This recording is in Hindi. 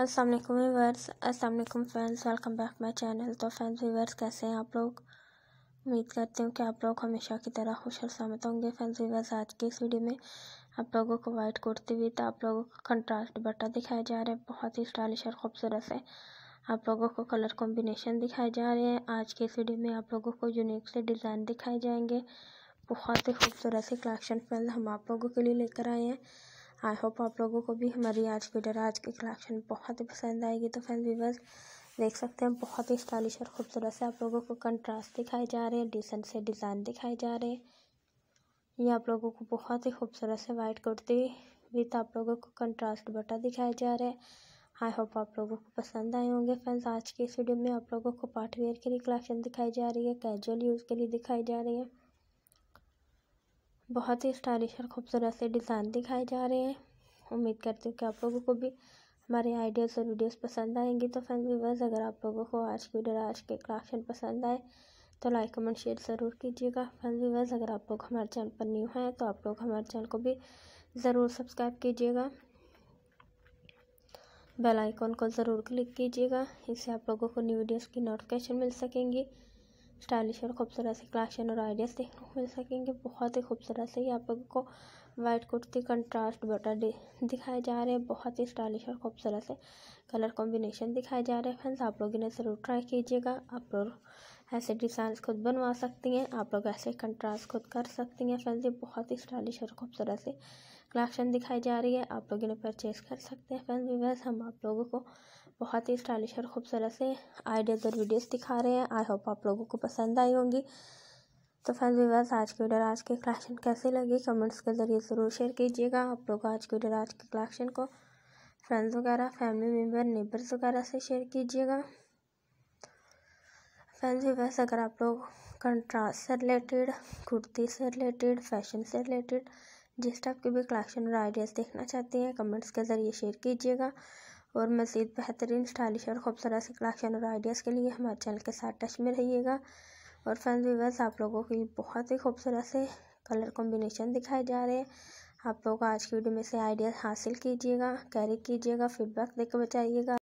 अस्सलाम वालेकुम व्यूवर्स अस्सलाम वालेकुम friends welcome back my channel तो फ्रेंड्स व्यूवर्स कैसे हैं आप लोग उम्मीद करते हूँ कि आप लोग हमेशा की तरह खुश और सहमत होंगे फ्रेंड्स व्यूवर्स आज की इस वीडियो में आप लोगों को वाइट कुर्ती तो आप लोगों का कंट्रास्ट बटा दिखाया जा रहा है बहुत ही स्टाइलिश और खूबसूरत है आप लोगों को कलर कॉम्बिनेशन दिखाए जा रहे हैं आज के इस वीडियो में आप लोगों को यूनिक से डिज़ाइन दिखाए जाएंगे बहुत ही खूबसूरत से कलेक्शन फ्रेंड्स हम आप लोगों के लिए लेकर आए हैं आई होप आप लोगों को भी हमारी आज की वीडियो आज की कलेक्शन बहुत ही पसंद आएगी तो फ्रेंड व्यूवर्स देख सकते हैं बहुत ही स्टाइलिश और ख़ूबसूरत से आप लोगों को कंट्रास्ट दिखाए जा रहे हैं डिसेंट से डिज़ाइन दिखाए जा रहे हैं ये आप लोगों को बहुत ही खूबसूरत से वाइट कुर्ती विथ आप लोगों को कंट्रास्ट बटा दिखाए जा रहा है आई होप आप लोगों को पसंद आए होंगे फ्रेंड्स आज की इस वीडियो में आप लोगों को पार्टवेयर के लिए कलेक्शन दिखाई जा रही है कैजुअल यूज़ के लिए दिखाई जा रही है बहुत ही स्टाइलिश और खूबसूरत से डिज़ाइन दिखाए जा रहे हैं उम्मीद करती हूँ कि आप लोगों को भी हमारे आइडियाज़ और वीडियोस पसंद आएंगी तो फैन व्यूवर्स अगर आप लोगों को आज की वीडियो आज के क्राफ्ट पसंद आए तो लाइक कमेंट शेयर ज़रूर कीजिएगा फैन व्यूवर्स अगर आप लोग हमारे चैनल पर न्यू हैं तो आप लोग हमारे चैनल को भी ज़रूर सब्सक्राइब कीजिएगा बेल आइकॉन को ज़रूर क्लिक कीजिएगा इससे आप लोगों को न्यू वीडियोज़ की नोटिफिकेशन मिल सकेंगी स्टाइलिश और खूबसूरत से क्लाशन और आइडियाज़ देखने को मिल सकेंगे बहुत ही खूबसूरत से यहाँ पर को वाइट कुर्ती कंट्रास्ट बटर दिखाए जा रहे हैं बहुत ही स्टाइलिश और खूबसूरत से कलर कॉम्बिनेशन दिखाए जा रहे हैं फ्रेंड्स आप लोग इन्हें ज़रूर ट्राई कीजिएगा आप लोग ऐसे डिजाइन खुद बनवा सकती हैं आप लोग ऐसे कंट्रास्ट खुद कर सकती हैं फ्रेंड्स ये बहुत ही स्टाइलिश और खूबसूरत से कलेक्शन दिखाई जा रही है आप लोग इन्हें परचेज़ कर सकते हैं फ्रेंड्स वीवर्स हम आप लोगों को बहुत ही स्टाइलिश और खूबसूरत से आइडियाज़ और वीडियोज़ दिखा रहे हैं आई होप आप लोगों को पसंद आई होंगी तो फ्रेंड्स वीवर्स आज की वीडियो आज के कलेक्शन कैसे लगे कमेंट्स के ज़रिए ज़रूर शेयर कीजिएगा आप लोग आज की वीडियो आज के कलेक्शन को फ्रेंड्स वगैरह फैमिली मेम्बर नेबर्स वगैरह से शेयर कीजिएगा फैंस ड्रेस अगर आप लोग कंट्रास्ट से रिलेटेड कुर्ती से रिलेटेड फैशन से रिलेटेड जिस टाइप के भी कलेक्शन और आइडियाज़ देखना चाहते हैं कमेंट्स के ज़रिए शेयर कीजिएगा और मज़ीद बेहतरीन स्टाइलिश और खूबसूरत से कलेक्शन और आइडियाज़ के लिए हमारे चैनल के साथ टच में रहिएगा और फैंस व्यूवर्स आप लोगों की बहुत ही खूबसूरत से कलर कॉम्बिनेशन दिखाए जा रहे हैं आप लोग आज की वीडियो में से आइडियाज़ हासिल कीजिएगा कैरी कीजिएगा फीडबैक देकर बचाइएगा